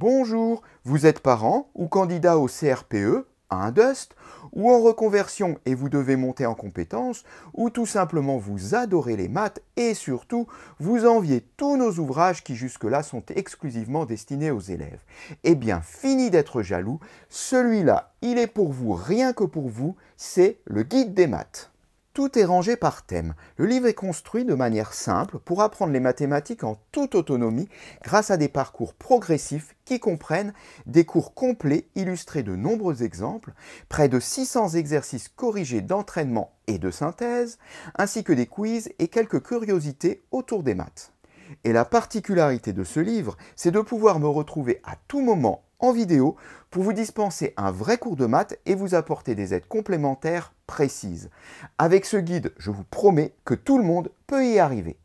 Bonjour, vous êtes parent ou candidat au CRPE, à un DUST, ou en reconversion et vous devez monter en compétences, ou tout simplement vous adorez les maths et surtout vous enviez tous nos ouvrages qui jusque-là sont exclusivement destinés aux élèves. Eh bien, fini d'être jaloux, celui-là, il est pour vous rien que pour vous, c'est le guide des maths. Tout est rangé par thème. Le livre est construit de manière simple pour apprendre les mathématiques en toute autonomie grâce à des parcours progressifs qui comprennent des cours complets illustrés de nombreux exemples, près de 600 exercices corrigés d'entraînement et de synthèse, ainsi que des quiz et quelques curiosités autour des maths. Et la particularité de ce livre, c'est de pouvoir me retrouver à tout moment en vidéo pour vous dispenser un vrai cours de maths et vous apporter des aides complémentaires précises. Avec ce guide, je vous promets que tout le monde peut y arriver.